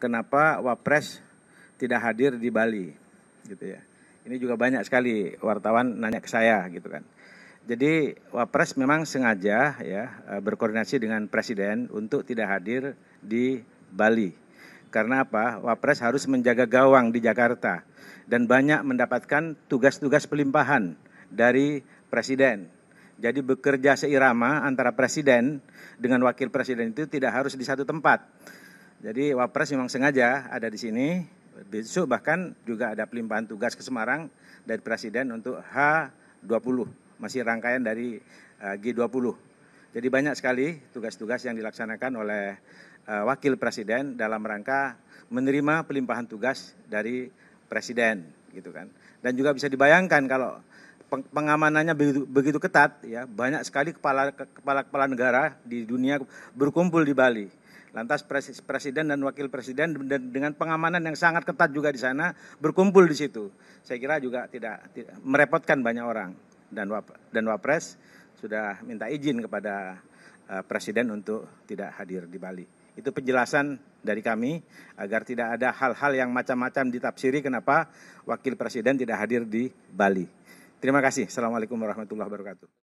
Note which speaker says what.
Speaker 1: kenapa Wapres tidak hadir di Bali gitu ya. Ini juga banyak sekali wartawan nanya ke saya gitu kan. Jadi Wapres memang sengaja ya e, berkoordinasi dengan Presiden untuk tidak hadir di Bali. Karena apa? Wapres harus menjaga gawang di Jakarta dan banyak mendapatkan tugas-tugas pelimpahan dari Presiden. Jadi bekerja seirama antara Presiden dengan Wakil Presiden itu tidak harus di satu tempat jadi Wapres memang sengaja ada di sini. Besok bahkan juga ada pelimpahan tugas ke Semarang dari Presiden untuk H20, masih rangkaian dari eh, G20. Jadi banyak sekali tugas-tugas yang dilaksanakan oleh eh, Wakil Presiden dalam rangka menerima pelimpahan tugas dari Presiden, gitu kan. Dan juga bisa dibayangkan kalau pengamanannya begitu, begitu ketat ya banyak sekali kepala kepala kepala negara di dunia berkumpul di Bali Lantas presiden dan wakil presiden dengan pengamanan yang sangat ketat juga di sana berkumpul di situ. Saya kira juga tidak, tidak merepotkan banyak orang dan wap, dan wapres sudah minta izin kepada uh, presiden untuk tidak hadir di Bali. Itu penjelasan dari kami agar tidak ada hal-hal yang macam-macam ditafsiri kenapa wakil presiden tidak hadir di Bali. Terima kasih. Assalamualaikum warahmatullahi wabarakatuh.